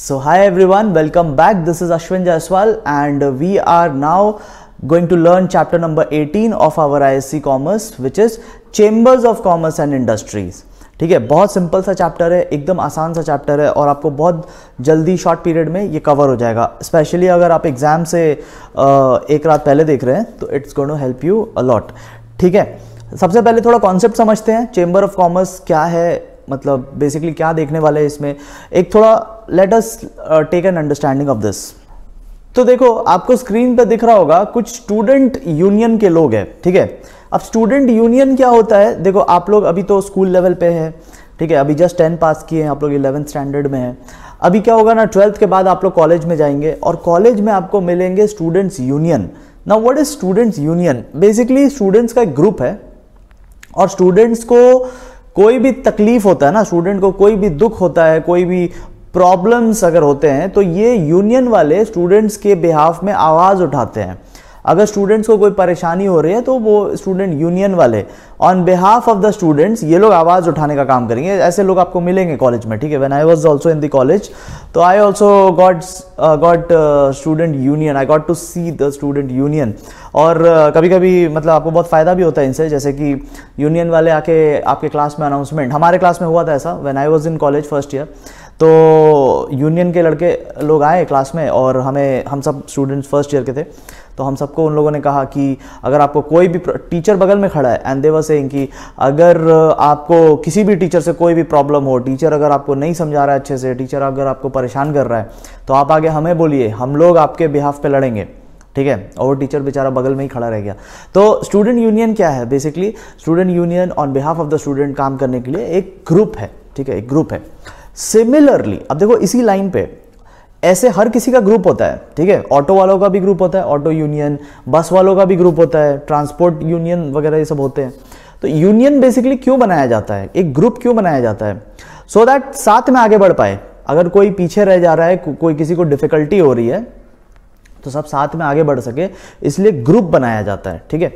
So hi everyone, welcome back. This is Ashwin Jaiswal and we are now going to learn chapter number 18 of our ISC Commerce which is Chambers of Commerce and Industries. ठीक है बहुत simple सा chapter है एकदम आसान सा chapter है और आपको बहुत जल्दी शॉर्ट पीरियड में ये कवर हो जाएगा स्पेशली अगर आप एग्ज़ाम से एक रात पहले देख रहे हैं तो it's going to help you a lot ठीक है सबसे पहले थोड़ा कॉन्सेप्ट समझते हैं चेंबर ऑफ कॉमर्स क्या है मतलब बेसिकली क्या देखने वाले हैं इसमें एक थोड़ा let us take an understanding of this तो देखो आपको स्क्रीन पर दिख रहा होगा कुछ स्टूडेंट यूनियन के लोग हैं ठीक है अब स्टूडेंट यूनियन क्या होता है देखो आप लोग अभी तो स्कूल लेवल पे है ठीक है अभी जस्ट टेन पास किए हैं आप लोग इलेवेंथ स्टैंडर्ड में हैं अभी क्या होगा ना ट्वेल्थ के बाद आप लोग कॉलेज में जाएंगे और कॉलेज में आपको मिलेंगे स्टूडेंट्स यूनियन ना what is students union basically students का एक ग्रुप है और स्टूडेंट्स को कोई भी तकलीफ होता है ना स्टूडेंट को कोई भी दुख होता है कोई भी प्रॉब्लम्स अगर होते हैं तो ये यूनियन वाले स्टूडेंट्स के बिहाफ में आवाज़ उठाते हैं अगर स्टूडेंट्स को कोई परेशानी हो रही है तो वो स्टूडेंट यूनियन वाले on behalf of the students ये लोग आवाज़ उठाने का काम करेंगे ऐसे लोग आपको मिलेंगे कॉलेज में ठीक है when I was also in the college तो I also got got student union I got to see the student union और uh, कभी कभी मतलब आपको बहुत फ़ायदा भी होता है इनसे जैसे कि यूनियन वाले आके आपके क्लास में अनाउंसमेंट हमारे क्लास में हुआ था ऐसा when I was in college first year तो यूनियन के लड़के लोग आए क्लास में और हमें हम सब स्टूडेंट्स फर्स्ट ईयर के थे तो हम सबको उन लोगों ने कहा कि अगर आपको कोई भी टीचर बगल में खड़ा है एंड देवर से कि अगर आपको किसी भी टीचर से कोई भी प्रॉब्लम हो टीचर अगर आपको नहीं समझा रहा है अच्छे से टीचर अगर आपको परेशान कर रहा है तो आप आगे हमें बोलिए हम लोग आपके बिहाफ पे लड़ेंगे ठीक है और टीचर बेचारा बगल में ही खड़ा रह गया तो स्टूडेंट यूनियन क्या है basically student union on behalf of the student काम करने के लिए एक ग्रुप है ठीक है एक ग्रुप है सिमिलरली अब देखो इसी लाइन पे ऐसे हर किसी का ग्रुप होता है ठीक है ऑटो वालों का भी ग्रुप होता है ऑटो यूनियन बस वालों का भी ग्रुप होता है ट्रांसपोर्ट यूनियन वगैरह ये सब होते हैं तो यूनियन बेसिकली क्यों बनाया जाता है एक ग्रुप क्यों बनाया जाता है सो so दैट साथ में आगे बढ़ पाए अगर कोई पीछे रह जा रहा है को, कोई किसी को डिफिकल्टी हो रही है तो सब साथ में आगे बढ़ सके इसलिए ग्रुप बनाया जाता है ठीक है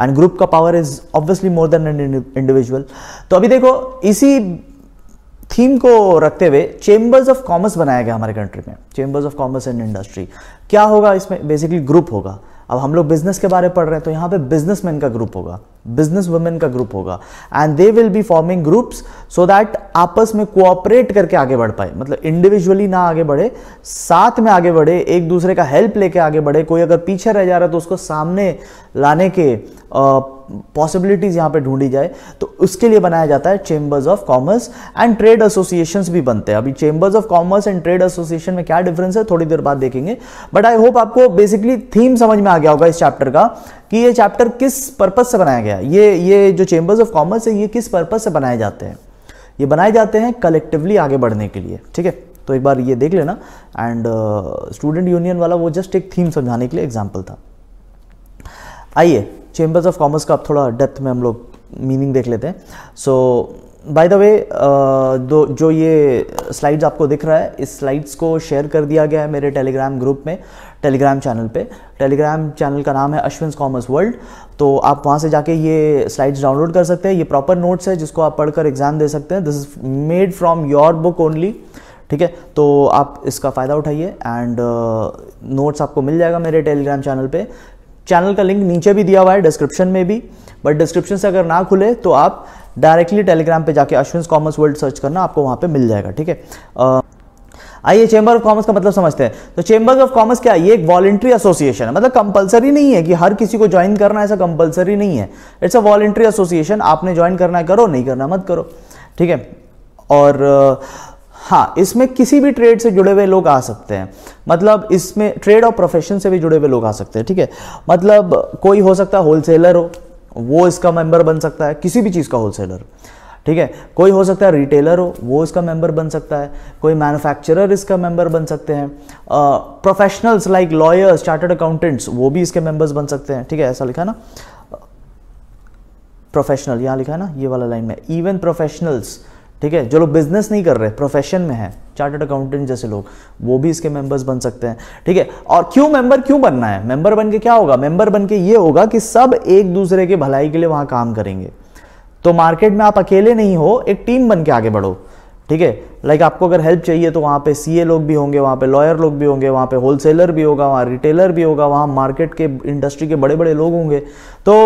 एंड ग्रुप का power is obviously more than an individual तो अभी देखो इसी थीम को रखते हुए चेंबर्स ऑफ कॉमर्स बनाया गया हमारे कंट्री में chambers of commerce and industry क्या होगा इसमें बेसिकली ग्रुप होगा अब हम लोग बिजनेस के बारे में पढ़ रहे हैं तो यहाँ पे बिजनेसमैन का ग्रुप होगा बिजनेस वुमेन का ग्रुप होगा and they will be forming groups so that आपस में कोऑपरेट करके आगे बढ़ पाए मतलब इंडिविजुअली ना आगे बढ़े साथ में आगे बढ़े एक दूसरे का हेल्प लेके आगे बढ़े कोई अगर पीछे रह जा रहा है तो उसको सामने लाने के आ, पॉसिबिलिटीज़ यहाँ पे ढूंढी जाए तो उसके लिए बनाया जाता है chambers of commerce and trade association भी बनते हैं अभी chambers of commerce and trade association में क्या डिफरेंस है थोड़ी देर बाद देखेंगे बट आई होप आपको बेसिकली थीम समझ में आ गया होगा इस चैप्टर का कि ये चैप्टर किस पर्पज से बनाया गया ये ये जो चेंबर्स ऑफ कॉमर्स है ये किस पर्पज से बनाए जाते हैं ये बनाए जाते हैं कलेक्टिवली आगे बढ़ने के लिए ठीक है तो एक बार ये देख लेना एंड स्टूडेंट यूनियन वाला वो जस्ट एक थीम समझाने के लिए एग्जाम्पल था आइए चेंबर्स ऑफ कॉमर्स का अब थोड़ा डेप्थ में हम लोग मीनिंग देख लेते हैं सो बाय द वे दो जो ये स्लाइड्स आपको दिख रहा है इस स्लाइड्स को शेयर कर दिया गया है मेरे टेलीग्राम ग्रुप में टेलीग्राम चैनल पे टेलीग्राम चैनल का नाम है अश्विन कॉमर्स वर्ल्ड तो आप वहाँ से जाके ये स्लाइड्स डाउनलोड कर सकते हैं ये प्रॉपर नोट्स है जिसको आप पढ़कर एग्जाम दे सकते हैं this is made from your book only ठीक है तो आप इसका फ़ायदा उठाइए एंड नोट्स uh, आपको मिल जाएगा मेरे टेलीग्राम चैनल पे चैनल का लिंक नीचे भी दिया हुआ है डिस्क्रिप्शन में भी बट डिस्क्रिप्शन से अगर ना खुले तो आप डायरेक्टली टेलीग्राम पे जाके अश्विन कॉमर्स वर्ल्ड सर्च करना आपको वहाँ पे मिल जाएगा ठीक है आइए चेंबर ऑफ कॉमर्स का मतलब समझते हैं तो चेंबर्स ऑफ कॉमर्स क्या ये एक वॉलेंट्री एसोसिएशन है मतलब कंपलसरी नहीं है कि हर किसी को ज्वाइन करना ऐसा कंपलसरी नहीं है इट्स अ वॉलेंट्री एसोसिएशन आपने ज्वाइन करना है करो नहीं करना मत करो ठीक है और uh, हाँ इसमें किसी भी ट्रेड से जुड़े हुए लोग आ सकते हैं मतलब इसमें ट्रेड और प्रोफेशन से भी जुड़े हुए लोग आ सकते हैं ठीक है मतलब कोई हो सकता है होलसेलर हो वो इसका मेंबर बन सकता है किसी भी चीज़ का होलसेलर ठीक है कोई हो सकता है रिटेलर हो वो इसका मेंबर बन सकता है कोई मैन्युफैक्चरर इसका मेंबर बन सकते हैं professionals like lawyers chartered accountants वो भी इसके मेंबर्स बन सकते हैं ठीक है ऐसा लिखा ना प्रोफेशनल यहाँ लिखा है ना ये वाला लाइन में इवन प्रोफेशनल्स ठीक है जो लोग बिजनेस नहीं कर रहे प्रोफेशन में है चार्टर्ड अकाउंटेंट जैसे लोग वो भी इसके मेंबर्स बन सकते हैं ठीक है और क्यों मेंबर क्यों बनना है मेंबर बन के क्या होगा मेंबर बन के ये होगा कि सब एक दूसरे के भलाई के लिए वहां काम करेंगे तो मार्केट में आप अकेले नहीं हो एक टीम बन के आगे बढ़ो ठीक है लाइक आपको अगर हेल्प चाहिए तो वहाँ पे सीए लोग भी होंगे वहाँ पे लॉयर लोग भी होंगे वहाँ पे होलसेलर भी होगा वहाँ रिटेलर भी होगा वहाँ मार्केट के इंडस्ट्री के बड़े बड़े लोग होंगे तो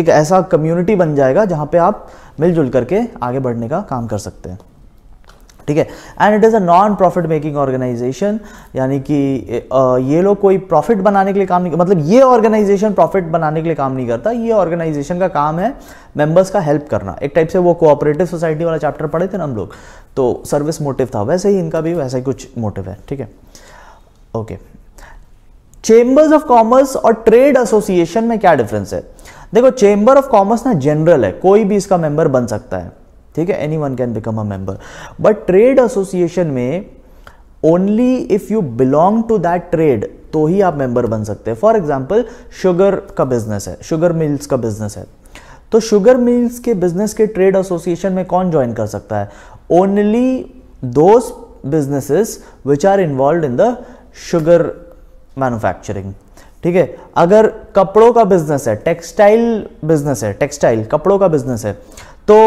एक ऐसा कम्युनिटी बन जाएगा जहाँ पे आप मिलजुल करके आगे बढ़ने का काम कर सकते हैं ठीक है and it is a non profit making organisation यानी कि ये लोग कोई प्रॉफिट बनाने के लिए काम नहीं मतलब ये ऑर्गेनाइजेशन प्रॉफिट बनाने के लिए काम नहीं करता ये ऑर्गेनाइजेशन का काम है मेंबर्स का हेल्प करना एक टाइप से वो कोऑपरेटिव सोसाइटी वाला चैप्टर पढ़े थे ना हम लोग तो सर्विस मोटिव था वैसे ही इनका भी वैसा ही कुछ मोटिव है ठीक है ओके चेंबर्स ऑफ कॉमर्स और ट्रेड एसोसिएशन में क्या डिफरेंस है देखो चेंबर ऑफ कॉमर्स ना जनरल है कोई भी इसका मेंबर बन सकता है ठीक है anyone can become a member but trade association में only if you belong to that trade तो ही आप मेंबर बन सकते हैं फॉर एग्जाम्पल शुगर का बिजनेस है शुगर मिल्स का बिजनेस है तो शुगर मिल्स के बिजनेस के ट्रेड एसोसिएशन में कौन ज्वाइन कर सकता है only those businesses which are involve in the sugar manufacturing ठीक है अगर कपड़ों का बिजनेस है टेक्सटाइल बिजनेस है टेक्सटाइल कपड़ों का बिजनेस है तो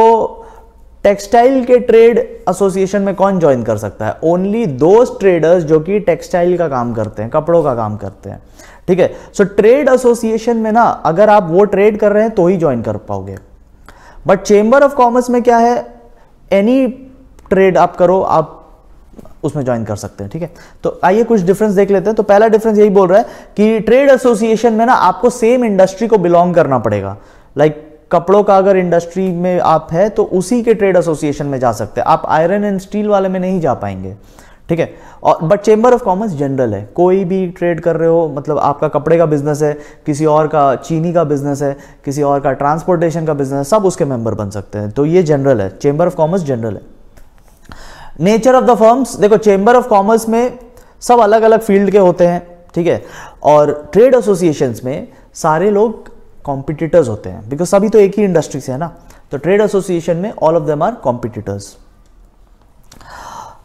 टेक्सटाइल के ट्रेड एसोसिएशन में कौन ज्वाइन कर सकता है ओनली दो ट्रेडर्स जो कि टेक्सटाइल का काम करते हैं कपड़ों का काम करते हैं ठीक है सो ट्रेड एसोसिएशन में ना अगर आप वो ट्रेड कर रहे हैं तो ही ज्वाइन कर पाओगे बट चेंबर ऑफ कॉमर्स में क्या है एनी ट्रेड आप करो आप उसमें ज्वाइन कर सकते हैं ठीक है तो आइए कुछ डिफरेंस देख लेते हैं तो पहला डिफरेंस यही बोल रहा है कि ट्रेड एसोसिएशन में ना आपको सेम इंडस्ट्री को बिलोंग करना पड़ेगा लाइक like, कपड़ों का अगर इंडस्ट्री में आप है तो उसी के ट्रेड एसोसिएशन में जा सकते हैं आप आयरन एंड स्टील वाले में नहीं जा पाएंगे ठीक है और but chamber of commerce general है कोई भी ट्रेड कर रहे हो मतलब आपका कपड़े का बिजनेस है किसी और का चीनी का बिजनेस है किसी और का ट्रांसपोर्टेशन का बिजनेस है सब उसके मेंबर बन सकते हैं तो ये जनरल है चेंबर ऑफ कॉमर्स जनरल है नेचर ऑफ द फर्म्स देखो चेंबर ऑफ कॉमर्स में सब अलग अलग फील्ड के होते हैं ठीक है और ट्रेड एसोसिएशंस में सारे लोग कॉम्पिटिटर्स होते हैं बिकॉज सभी तो एक ही इंडस्ट्री से है ना तो ट्रेड एसोसिएशन में all of them are competitors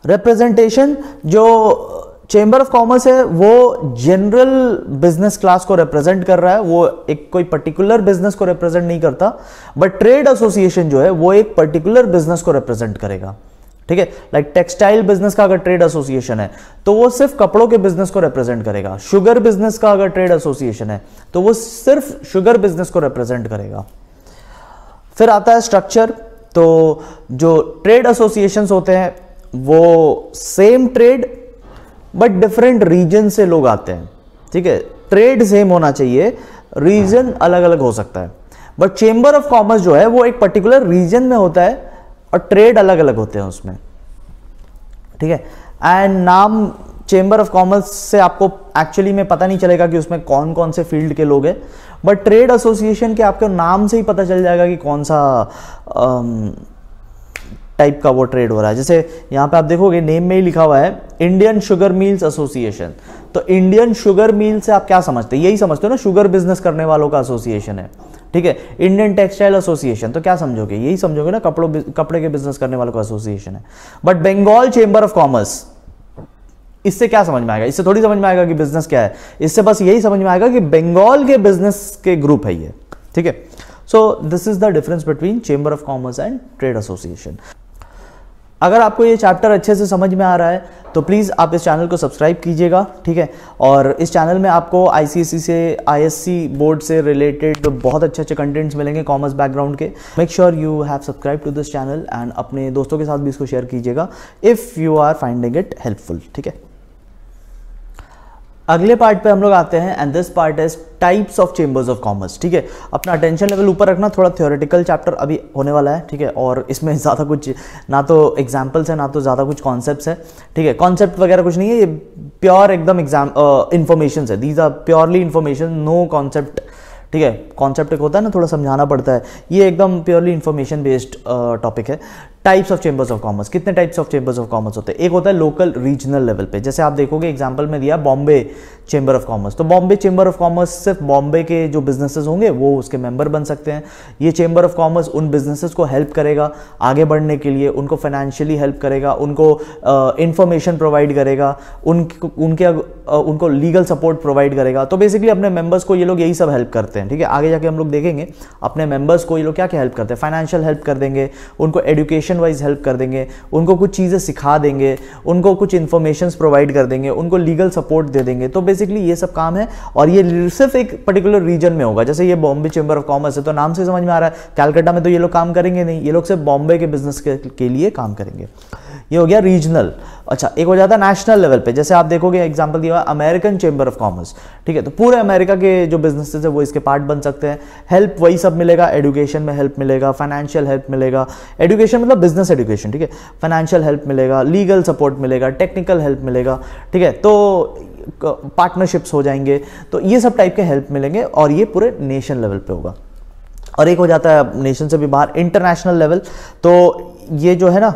representation जो चेंबर ऑफ कॉमर्स है वो जनरल बिजनेस क्लास को रिप्रेजेंट कर रहा है वो एक कोई पर्टिकुलर बिजनेस को रिप्रेजेंट नहीं करता बट ट्रेड एसोसिएशन जो है वो एक पर्टिकुलर बिजनेस को रिप्रेजेंट करेगा ठीक है लाइक टेक्सटाइल बिजनेस का अगर ट्रेड एसोसिएशन है तो वो सिर्फ कपड़ों के बिजनेस को रिप्रेजेंट करेगा शुगर बिजनेस का अगर ट्रेड एसोसिएशन है तो वो सिर्फ शुगर बिजनेस को रिप्रेजेंट करेगा फिर आता है स्ट्रक्चर तो जो ट्रेड एसोसिएशन होते हैं वो same trade but different region से लोग आते हैं ठीक है ट्रेड सेम होना चाहिए रीजन अलग अलग हो सकता है बट चेंबर ऑफ कॉमर्स जो है वो एक पर्टिकुलर रीजन में होता है और ट्रेड अलग अलग होते हैं उसमें ठीक है एंड नाम चेंबर ऑफ कॉमर्स से आपको एक्चुअली में पता नहीं चलेगा कि उसमें कौन कौन से फील्ड के लोग हैं बट ट्रेड एसोसिएशन के आपके नाम से ही पता चल जाएगा कि कौन सा टाइप um, का वो ट्रेड हो रहा है जैसे यहाँ पे आप देखोगे नेम में ही लिखा हुआ है इंडियन शुगर मिल्स एसोसिएशन तो इंडियन शुगर मिल से आप क्या समझते हैं यही समझते हो ना शुगर बिजनेस करने वालों का एसोसिएशन है ठीक है इंडियन टेक्सटाइल एसोसिएशन तो क्या समझोगे यही समझोगे ना कपड़ों कपड़े के बिजनेस करने वालों का एसोसिएशन है but Bengal chamber of commerce इससे क्या समझ में आएगा इससे थोड़ी समझ में आएगा कि बिजनेस क्या है इससे बस यही समझ में आएगा कि बंगाल के बिजनेस के ग्रुप है ये ठीक है so this is the difference between chamber of commerce and trade association अगर आपको ये चैप्टर अच्छे से समझ में आ रहा है तो प्लीज़ आप इस चैनल को सब्सक्राइब कीजिएगा ठीक है और इस चैनल में आपको आई से आई बोर्ड से रिलेटेड तो बहुत अच्छे अच्छे कंटेंट्स मिलेंगे कॉमर्स बैकग्राउंड के make sure you have subscribe to this channel and अपने दोस्तों के साथ भी इसको शेयर कीजिएगा if you are finding it helpful ठीक है अगले पार्ट पे हम लोग आते हैं and this part is types of chambers of commerce ठीक है अपना अटेंशन लेवल ऊपर रखना थोड़ा थियोरिटिकल चैप्टर अभी होने वाला है ठीक है और इसमें ज़्यादा कुछ ना तो एग्जाम्पल्स है ना तो ज़्यादा कुछ कॉन्सेप्ट है ठीक है कॉन्सेप्ट वगैरह कुछ नहीं है ये प्योर एकदम एग्जाम इन्फॉर्मेशन है these are purely information no concept ठीक है कॉन्सेप्ट एक होता है ना थोड़ा समझाना पड़ता है ये एकदम प्योरली इन्फॉर्मेशन बेस्ड टॉपिक है types of chambers of commerce कितने types of chambers of commerce होते हैं एक होता है लोकल रीजनल लेवल पे जैसे आप देखोगे एग्जांपल में दिया बॉम्बे चेंबर ऑफ कॉमर्स तो बॉम्बे चेंबर ऑफ कॉमर्स सिर्फ बॉम्बे के जो बिजनेसेस होंगे वो उसके मेंबर बन सकते हैं ये चेंबर ऑफ कॉमर्स उन बिजनेसेस को हेल्प करेगा आगे बढ़ने के लिए उनको फाइनेंशियली हेल्प करेगा उनको इंफॉर्मेशन uh, प्रोवाइड करेगा उन, उनके उनको लीगल सपोर्ट प्रोवाइड करेगा तो बेसिकली अपने मेंबर्स को ये लोग यही सब हेल्प करते हैं ठीक है आगे जाके हम लोग देखेंगे अपने मेंबर्स को ये लोग क्या क्या हेल्प करते हैं फाइनेंशियल हेल्प कर देंगे उनको एजुकेशन वाइज हेल्प कर देंगे उनको कुछ चीज़ें सिखा देंगे उनको कुछ इन्फॉर्मेशन प्रोवाइड कर देंगे उनको लीगल सपोर्ट दे देंगे तो बेसिकली ये सब काम है और ये सिर्फ एक पर्टिकुलर रीजन में होगा जैसे ये बॉम्बे चेंबर ऑफ कॉमर्स है तो नाम से समझ में आ रहा है कैलकाटा में तो ये लोग काम करेंगे नहीं ये लोग सिर्फ बॉम्बे के बिजनेस के लिए काम करेंगे ये हो गया रीजनल अच्छा एक हो जाता है नेशनल लेवल पे जैसे आप देखोगे एग्जांपल दिया हुआ अमेरिकन चेंबर ऑफ कॉमर्स ठीक है तो पूरे अमेरिका के जो बिजनेसेस है वो इसके पार्ट बन सकते हैं हेल्प वही सब मिलेगा एडुकेशन में हेल्प मिलेगा फाइनेंशियल हेल्प मिलेगा एडुकेशन मतलब बिजनेस एडुकेशन ठीक है फाइनेंशियल हेल्प मिलेगा लीगल सपोर्ट मिलेगा टेक्निकल हेल्प मिलेगा ठीक है तो पार्टनरशिप्स हो जाएंगे तो ये सब टाइप के हेल्प मिलेंगे और ये पूरे नेशन लेवल पे होगा और एक हो जाता है नेशन से भी बाहर इंटरनेशनल लेवल तो ये जो है ना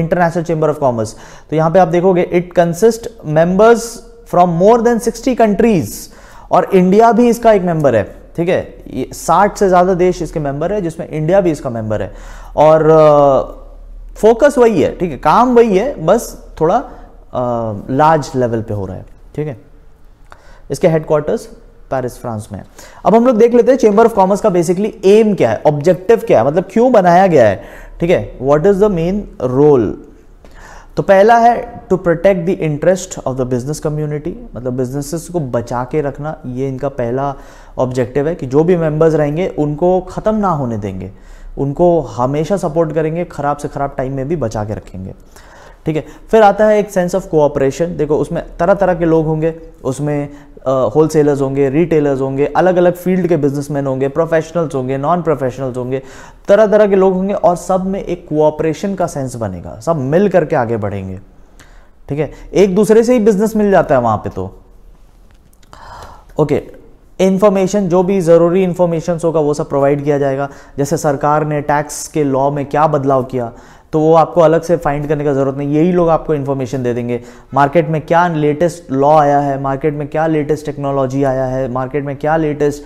इंटरनेशनल चेंबर ऑफ कॉमर्स तो यहां पे आप देखोगे it consist members from more than 60 countries और इंडिया भी इसका एक मेंबर है ठीक है साठ से ज़्यादा देश इसके मेंबर है जिसमें इंडिया भी इसका मेंबर है और फोकस वही है ठीक है काम वही है बस थोड़ा लार्ज लेवल पे हो रहा है ठीक है इसके हेडक्वार्टर्स पेरिस फ्रांस में अब हम लोग देख लेते हैं चेंबर ऑफ कॉमर्स का बेसिकली एम क्या है ऑब्जेक्टिव क्या है मतलब क्यों बनाया गया है ठीक है what is the main role तो पहला है to protect the interest of the business community मतलब बिजनेसेस को बचा के रखना ये इनका पहला ऑब्जेक्टिव है कि जो भी मेंबर्स रहेंगे उनको ख़त्म ना होने देंगे उनको हमेशा सपोर्ट करेंगे ख़राब से ख़राब टाइम में भी बचा के रखेंगे ठीक है फिर आता है एक सेंस ऑफ कोऑपरेशन देखो उसमें तरह तरह के लोग होंगे उसमें होल uh, होंगे रिटेलर्स होंगे अलग अलग फील्ड के बिजनेसमैन होंगे प्रोफेशनल्स होंगे नॉन प्रोफेशनल्स होंगे तरह तरह के लोग होंगे और सब में एक कोऑपरेशन का सेंस बनेगा सब मिल करके आगे बढ़ेंगे ठीक है एक दूसरे से ही बिजनेस मिल जाता है वहां पे तो ओके okay. इन्फॉर्मेशन जो भी ज़रूरी इन्फॉर्मेशन होगा वो सब प्रोवाइड किया जाएगा जैसे सरकार ने टैक्स के लॉ में क्या बदलाव किया तो वो आपको अलग से फाइंड करने का ज़रूरत नहीं यही लोग आपको इन्फॉर्मेशन दे देंगे मार्केट में क्या लेटेस्ट लॉ आया है मार्केट में क्या लेटेस्ट टेक्नोलॉजी आया है मार्केट में क्या लेटेस्ट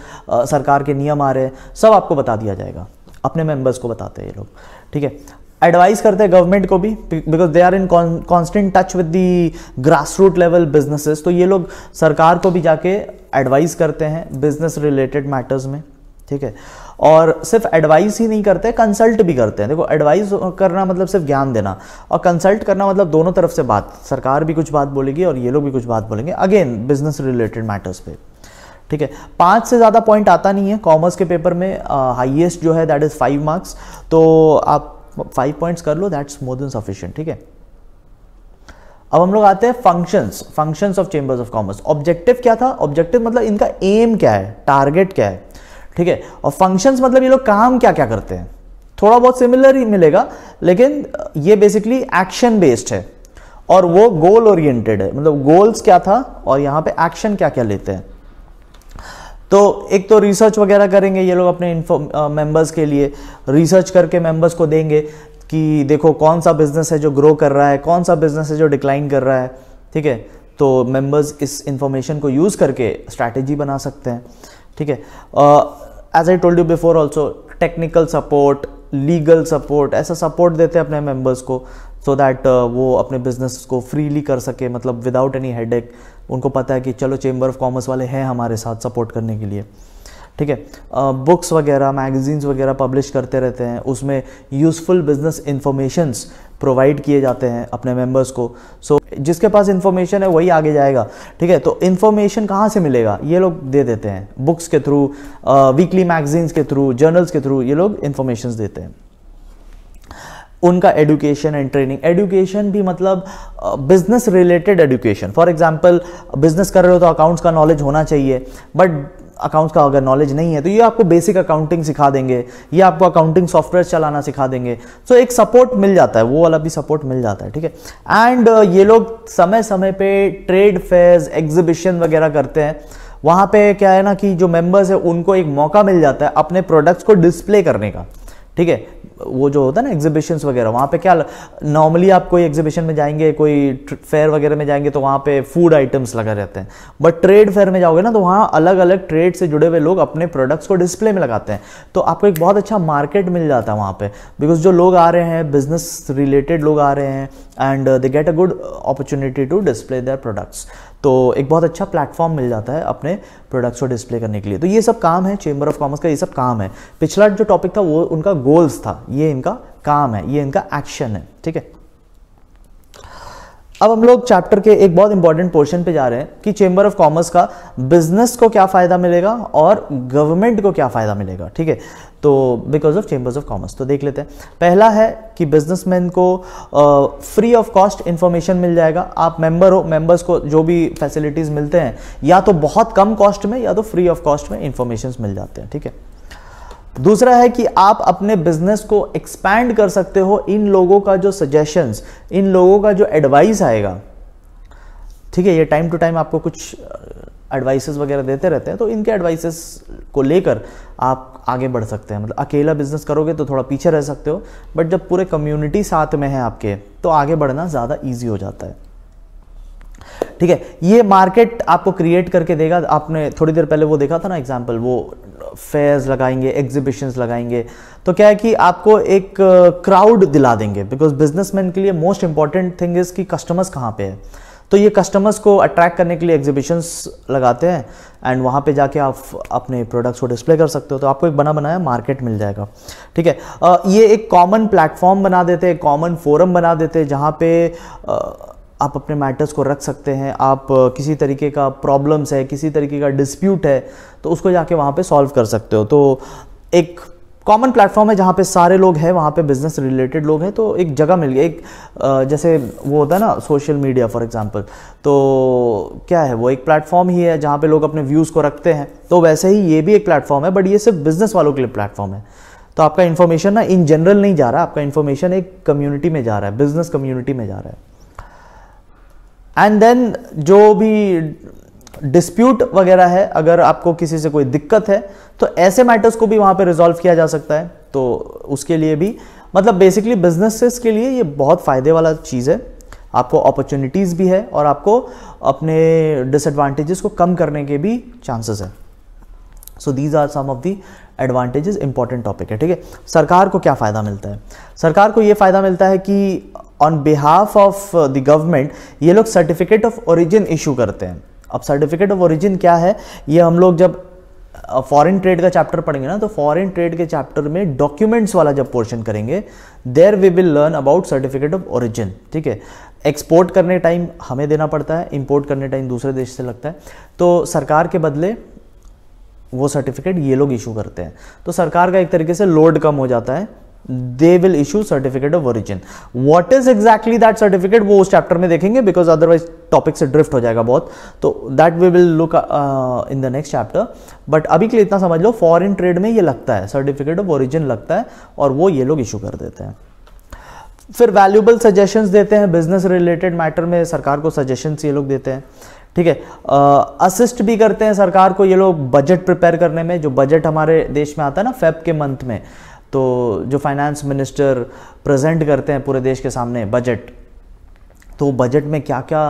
सरकार के नियम आ रहे हैं सब आपको बता दिया जाएगा अपने मेंबर्स को बताते हैं ये लोग ठीक है एडवाइस करते हैं गवर्नमेंट को भी because they are in constant touch with the grass root level businesses तो ये लोग सरकार को भी जाके एडवाइस करते हैं बिजनेस रिलेटेड मैटर्स में ठीक है और सिर्फ एडवाइस ही नहीं करते कंसल्ट भी करते हैं देखो एडवाइस करना मतलब सिर्फ ज्ञान देना और कंसल्ट करना मतलब दोनों तरफ से बात सरकार भी कुछ बात बोलेगी और ये लोग भी कुछ बात बोलेंगे अगेन बिजनेस रिलेटेड मैटर्स पे ठीक है पांच से ज़्यादा पॉइंट आता नहीं है कॉमर्स के पेपर में हाइएस्ट जो है दैट इज़ फाइव मार्क्स तो आप फाइव पॉइंट्स कर लो दैट्स मोर देन सफिशियंट ठीक है अब हम लोग आते हैं functions functions of chambers of commerce objective क्या था ऑब्जेक्टिव मतलब इनका एम क्या है टारगेट क्या है ठीक है और फंक्शंस मतलब ये लोग काम क्या क्या करते हैं थोड़ा बहुत सिमिलर ही मिलेगा लेकिन ये बेसिकली एक्शन बेस्ड है और वो गोल ओरिएंटेड है मतलब गोल्स क्या था और यहाँ पे एक्शन क्या क्या लेते हैं तो एक तो रिसर्च वगैरह करेंगे ये लोग अपने मेंबर्स के लिए रिसर्च करके मेंबर्स को देंगे कि देखो कौन सा बिजनेस है जो ग्रो कर रहा है कौन सा बिजनेस है जो डिक्लाइन कर रहा है ठीक है तो मेंबर्स इस इंफॉर्मेशन को यूज़ करके स्ट्रैटेजी बना सकते हैं ठीक है as I told you before also technical support legal support ऐसा सपोर्ट देते हैं अपने मेंबर्स को सो so दैट uh, वो अपने बिजनेस को फ्रीली कर सके मतलब विदाउट एनी हेड उनको पता है कि चलो चेंबर ऑफ कॉमर्स वाले हैं हमारे साथ सपोर्ट करने के लिए ठीक है बुक्स uh, वगैरह मैगजीन्स वगैरह पब्लिश करते रहते हैं उसमें यूज़फुल बिजनेस इन्फॉर्मेशंस प्रोवाइड किए जाते हैं अपने मेंबर्स को सो so, जिसके पास इन्फॉर्मेशन है वही आगे जाएगा ठीक है तो इन्फॉर्मेशन कहाँ से मिलेगा ये लोग दे देते हैं बुक्स के थ्रू वीकली मैगजीन्स के थ्रू जर्नल्स के थ्रू ये लोग इन्फॉर्मेशन देते हैं उनका एडुकेशन एंड ट्रेनिंग एडुकेशन भी मतलब business related education for example business कर रहे हो तो अकाउंट्स का नॉलेज होना चाहिए बट अकाउंट्स का अगर नॉलेज नहीं है तो ये आपको बेसिक अकाउंटिंग सिखा देंगे ये आपको अकाउंटिंग सॉफ्टवेयर चलाना सिखा देंगे सो so, एक सपोर्ट मिल जाता है वो वाला भी सपोर्ट मिल जाता है ठीक है एंड uh, ये लोग समय समय पे ट्रेड फेयर्स एग्जिबिशन वगैरह करते हैं वहाँ पे क्या है ना कि जो मेंबर्स है उनको एक मौका मिल जाता है अपने प्रोडक्ट्स को डिस्प्ले करने का ठीक है वो जो होता है ना एग्जीबिशंस वगैरह वहाँ पे क्या नॉर्मली आप कोई एग्जीबिशन में जाएंगे कोई फेयर वगैरह में जाएंगे तो वहाँ पे फूड आइटम्स लगा रहते हैं बट ट्रेड फेयर में जाओगे ना तो वहाँ अलग अलग ट्रेड से जुड़े हुए लोग अपने प्रोडक्ट्स को डिस्प्ले में लगाते हैं तो आपको एक बहुत अच्छा मार्केट मिल जाता है वहाँ पर बिकॉज जो लोग आ रहे हैं बिजनेस रिलेटेड लोग आ रहे हैं and they get a good opportunity to display their products तो एक बहुत अच्छा प्लेटफॉर्म मिल जाता है अपने प्रोडक्ट्स को डिस्प्ले करने के लिए तो ये सब काम है चेंबर ऑफ कॉमर्स का ये सब काम है पिछला जो टॉपिक था वो उनका गोल्स था ये इनका काम है ये इनका एक्शन है ठीक है अब हम लोग चैप्टर के एक बहुत इंपॉर्टेंट पोर्शन पे जा रहे हैं कि चेंबर ऑफ कॉमर्स का बिजनेस को क्या फायदा मिलेगा और गवर्नमेंट को क्या फायदा मिलेगा ठीक है तो because of chambers of commerce तो देख लेते हैं पहला है कि बिजनेसमैन को फ्री ऑफ कॉस्ट इन्फॉर्मेशन मिल जाएगा आप मेंबर हो मेंबर्स को जो भी फैसिलिटीज़ मिलते हैं या तो बहुत कम कॉस्ट में या तो फ्री ऑफ कॉस्ट में इंफॉर्मेशन मिल जाते हैं ठीक है दूसरा है कि आप अपने बिजनेस को एक्सपैंड कर सकते हो इन लोगों का जो सजेशंस इन लोगों का जो एडवाइस आएगा ठीक है ये टाइम टू टाइम आपको कुछ एडवाइसेस वगैरह देते रहते हैं तो इनके एडवाइसेस को लेकर आप आगे बढ़ सकते हैं मतलब अकेला बिजनेस करोगे तो थोड़ा पीछे रह सकते हो बट जब पूरे कम्युनिटी साथ में है आपके तो आगे बढ़ना ज़्यादा ईजी हो जाता है ठीक है ये मार्केट आपको क्रिएट करके देगा आपने थोड़ी देर पहले वो देखा था ना एग्जाम्पल वो फेयर्स लगाएंगे एग्जीबिशंस लगाएंगे तो क्या है कि आपको एक क्राउड uh, दिला देंगे बिकॉज बिजनेसमैन के लिए मोस्ट इंपॉर्टेंट थिंग इज़ कि कस्टमर्स कहाँ पे है तो ये कस्टमर्स को अट्रैक्ट करने के लिए एग्जीबिशंस लगाते हैं एंड वहाँ पे जाके आप अपने प्रोडक्ट्स को डिस्प्ले कर सकते हो तो आपको एक बना बनाया मार्केट मिल जाएगा ठीक है ये एक कॉमन प्लेटफॉर्म बना देते हैं कॉमन फोरम बना देते हैं जहाँ पे आप अपने मैटर्स को रख सकते हैं आप किसी तरीके का प्रॉब्लम्स है किसी तरीके का डिस्प्यूट है तो उसको जाके वहाँ पे सॉल्व कर सकते हो तो एक कॉमन प्लेटफॉर्म है जहाँ पे सारे लोग हैं वहाँ पे बिजनेस रिलेटेड लोग हैं तो एक जगह मिल गई एक जैसे वो होता है ना सोशल मीडिया फॉर एग्जांपल तो क्या है वो एक प्लेटफॉर्म ही है जहाँ पे लोग अपने व्यूज़ को रखते हैं तो वैसे ही ये भी एक प्लेटफॉर्म है बट ये सिर्फ बिजनेस वालों के लिए प्लेटफॉर्म है तो आपका इन्फॉर्मेशन ना इन जनरल नहीं जा रहा आपका इन्फॉर्मेशन एक कम्युनिटी में जा रहा है बिजनेस कम्युनिटी में जा रहा है एंड देन जो भी डिस्प्यूट वगैरह है अगर आपको किसी से कोई दिक्कत है तो ऐसे मैटर्स को भी वहाँ पे रिजॉल्व किया जा सकता है तो उसके लिए भी मतलब बेसिकली बिजनेसेस के लिए ये बहुत फ़ायदे वाला चीज़ है आपको अपॉर्चुनिटीज़ भी है और आपको अपने डिसएडवांटेजेस को कम करने के भी चांसेस हैं so these are some of the advantages important topic है ठीक है सरकार को क्या फ़ायदा मिलता है सरकार को ये फ़ायदा मिलता है कि on behalf of the government ये लोग सर्टिफिकेट ऑफ ओरिजिन इशू करते हैं अब सर्टिफिकेट ऑफ ओरिजिन क्या है ये हम लोग जब फॉरेन ट्रेड का चैप्टर पढ़ेंगे ना तो फॉरेन ट्रेड के चैप्टर में डॉक्यूमेंट्स वाला जब पोर्शन करेंगे there we will learn about certificate of origin ठीक है एक्सपोर्ट करने टाइम हमें देना पड़ता है इंपोर्ट करने टाइम दूसरे देश से लगता है तो सरकार के बदले वो सर्टिफिकेट ये लोग इशू करते हैं तो सरकार का एक तरीके से लोड कम हो जाता है they will issue certificate of origin what is exactly that certificate वो उस चैप्टर में देखेंगे बिकॉज अदरवाइज टॉपिक से ड्रिफ्ट हो जाएगा बहुत तो that we will look in the next chapter but अभी के लिए इतना समझ लो फॉरेन ट्रेड में ये लगता है सर्टिफिकेट ऑफ ओरिजिन लगता है और वो ये लोग इशू कर देते हैं फिर वैल्यूबल सजेशंस देते हैं बिजनेस रिलेटेड मैटर में सरकार को सजेशंस ये लोग देते हैं ठीक है असिस्ट uh, भी करते हैं सरकार को ये लोग बजट प्रिपेयर करने में जो बजट हमारे देश में आता है ना फेब के मंथ में तो जो फाइनेंस मिनिस्टर प्रेजेंट करते हैं पूरे देश के सामने बजट तो बजट में क्या क्या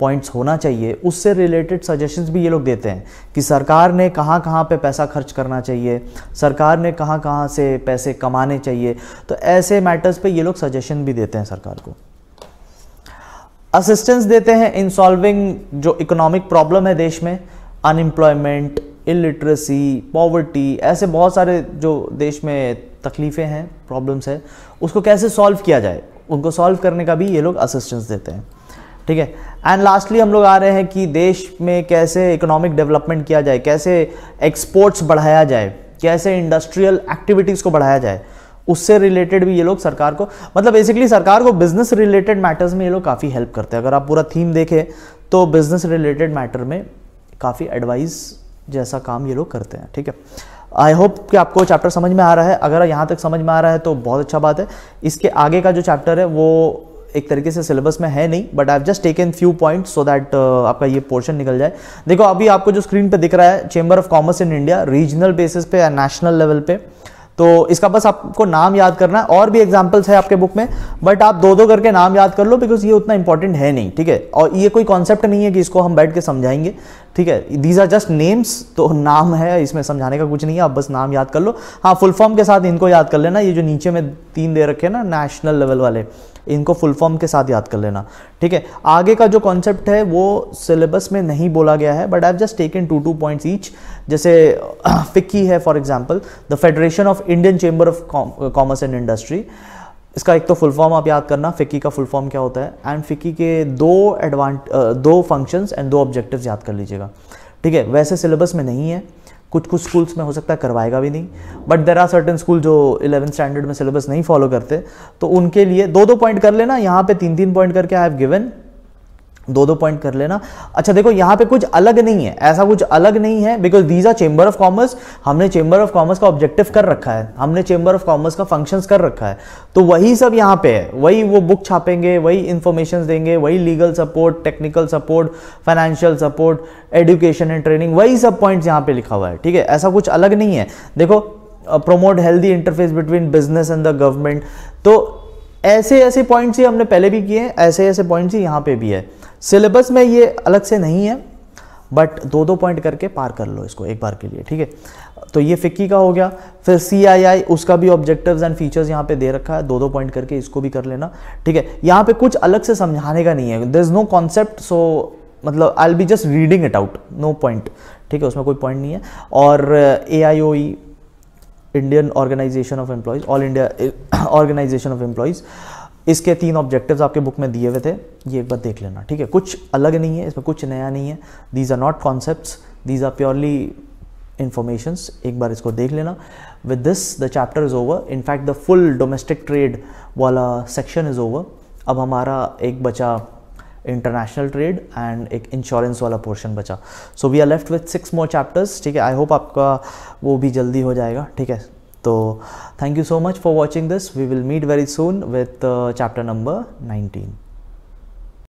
पॉइंट्स होना चाहिए उससे रिलेटेड सजेशंस भी ये लोग देते हैं कि सरकार ने कहाँ कहाँ पे पैसा खर्च करना चाहिए सरकार ने कहाँ कहाँ से पैसे कमाने चाहिए तो ऐसे मैटर्स पे ये लोग सजेशन भी देते हैं सरकार को असिस्टेंस देते हैं इन सॉल्विंग जो इकोनॉमिक प्रॉब्लम है देश में अनएम्प्लॉयमेंट इलिटरेसी पॉवर्टी ऐसे बहुत सारे जो देश में तकलीफ़ें हैं प्रॉब्लम्स हैं उसको कैसे सॉल्व किया जाए उनको सॉल्व करने का भी ये लोग असिस्टेंस देते हैं ठीक है एंड लास्टली हम लोग आ रहे हैं कि देश में कैसे इकोनॉमिक डेवलपमेंट किया जाए कैसे एक्सपोर्ट्स बढ़ाया जाए कैसे इंडस्ट्रियल एक्टिविटीज़ को बढ़ाया जाए उससे रिलेटेड भी ये लोग सरकार को मतलब बेसिकली सरकार को बिजनेस रिलेटेड मैटर्स में ये लोग काफ़ी हेल्प करते हैं अगर आप पूरा थीम देखें तो बिजनेस रिलेटेड मैटर में काफ़ी एडवाइस जैसा काम ये लोग करते हैं ठीक है आई होप कि आपको चैप्टर समझ में आ रहा है अगर यहाँ तक समझ में आ रहा है तो बहुत अच्छा बात है इसके आगे का जो चैप्टर है वो एक तरीके से सिलेबस में है नहीं but I have just taken few point so that आपका ये पोर्शन निकल जाए देखो अभी आपको जो स्क्रीन पे दिख रहा है chamber of commerce in India regional basis पे या नेशनल लेवल पे तो इसका बस आपको नाम याद करना है और भी एग्जाम्पल्स है आपके बुक में बट आप दो दो करके नाम याद कर लो बिकॉज ये उतना इंपॉर्टेंट है नहीं ठीक है और ये कोई कॉन्सेप्ट नहीं है कि इसको हम बैठ के समझाएंगे ठीक है दीज आर जस्ट नेम्स तो नाम है इसमें समझाने का कुछ नहीं है आप बस नाम याद कर लो हाँ फुल फॉर्म के साथ इनको याद कर लेना ये जो नीचे में तीन दे रखे हैं ना नेशनल लेवल वाले इनको फुल फॉर्म के साथ याद कर लेना ठीक है आगे का जो कॉन्सेप्ट है वो सिलेबस में नहीं बोला गया है but I just taken two two points each जैसे फिक्की है for example the federation of Indian chamber of commerce and industry इसका एक तो फुल फॉर्म आप याद करना फिक्की का फुल फॉर्म क्या होता है एंड फिक्की के दो एडवांट दो फंक्शंस एंड दो ऑब्जेक्टिव्स याद कर लीजिएगा ठीक है वैसे सिलेबस में नहीं है कुछ कुछ स्कूल्स में हो सकता है करवाएगा भी नहीं but there are certain school जो इलेवन स्टैंडर्ड में सिलेबस नहीं फॉलो करते तो उनके लिए दो दो पॉइंट कर लेना यहाँ पे तीन तीन पॉइंट करके आई हैव गिवन दो दो पॉइंट कर लेना अच्छा देखो यहाँ पे कुछ अलग नहीं है ऐसा कुछ अलग नहीं है because these are chamber of commerce हमने चेंबर ऑफ कॉमर्स का ऑब्जेक्टिव कर रखा है हमने चेंबर ऑफ कॉमर्स का फंक्शंस कर रखा है तो वही सब यहाँ पे है वही वो बुक छापेंगे वही इन्फॉर्मेशन देंगे वही legal support technical support financial support education and training वही सब पॉइंट्स यहाँ पे लिखा हुआ है ठीक है ऐसा कुछ अलग नहीं है देखो promote healthy interface between business and the government तो ऐसे ऐसे पॉइंट्स ही हमने पहले भी किए हैं ऐसे ऐसे पॉइंट्स ही यहाँ पे भी है सिलेबस में ये अलग से नहीं है बट दो दो पॉइंट करके पार कर लो इसको एक बार के लिए ठीक है तो ये फिक्की का हो गया फिर सी आई आई उसका भी ऑब्जेक्टिव्स एंड फीचर्स यहाँ पे दे रखा है दो दो पॉइंट करके इसको भी कर लेना ठीक है यहाँ पे कुछ अलग से समझाने का नहीं है there is no concept so मतलब I'll be just reading it out no point ठीक है उसमें कोई पॉइंट नहीं है और A I O E Indian organization of employers all India organization of employers इसके तीन ऑब्जेक्टिव्स आपके बुक में दिए हुए थे ये एक बार देख लेना ठीक है कुछ अलग नहीं है इसमें कुछ नया नहीं है these are not concept these are purely informations एक बार इसको देख लेना with this the chapter is over in fact the full domestic trade वाला सेक्शन इज़ ओवर अब हमारा एक बचा इंटरनेशनल ट्रेड एंड एक इंश्योरेंस वाला पोर्शन बचा so we are left with six more chapters ठीक है आई होप आपका वो भी जल्दी हो जाएगा ठीक है So thank you so much for watching this. We will meet very soon with uh, chapter number 19.